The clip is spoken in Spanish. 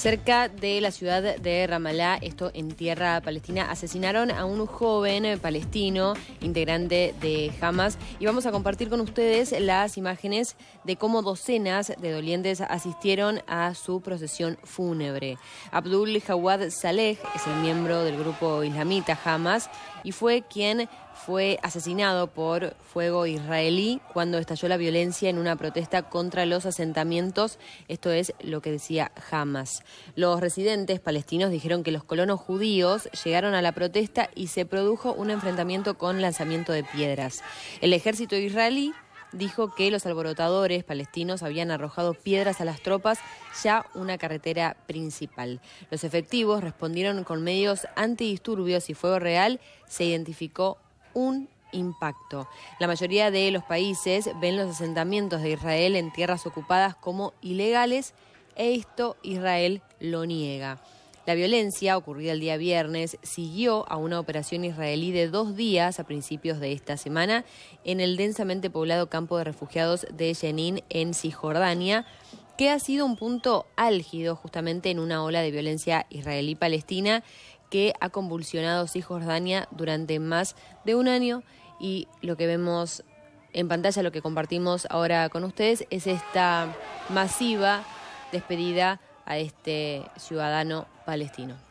Cerca de la ciudad de Ramallah, esto en tierra palestina, asesinaron a un joven palestino integrante de Hamas y vamos a compartir con ustedes las imágenes de cómo docenas de dolientes asistieron a su procesión fúnebre. Abdul Jawad Saleh es el miembro del grupo islamita Hamas y fue quien fue asesinado por fuego israelí cuando estalló la violencia en una protesta contra los asentamientos. Esto es lo que decía Hamas. Los residentes palestinos dijeron que los colonos judíos llegaron a la protesta y se produjo un enfrentamiento con lanzamiento de piedras. El ejército israelí dijo que los alborotadores palestinos habían arrojado piedras a las tropas ya una carretera principal. Los efectivos respondieron con medios antidisturbios y fuego real se identificó un impacto. La mayoría de los países ven los asentamientos de Israel en tierras ocupadas como ilegales e esto Israel lo niega. La violencia ocurrida el día viernes siguió a una operación israelí de dos días a principios de esta semana en el densamente poblado campo de refugiados de Jenin en Cisjordania, que ha sido un punto álgido justamente en una ola de violencia israelí-palestina que ha convulsionado Cisjordania durante más de un año y lo que vemos en pantalla, lo que compartimos ahora con ustedes, es esta masiva despedida a este ciudadano palestino.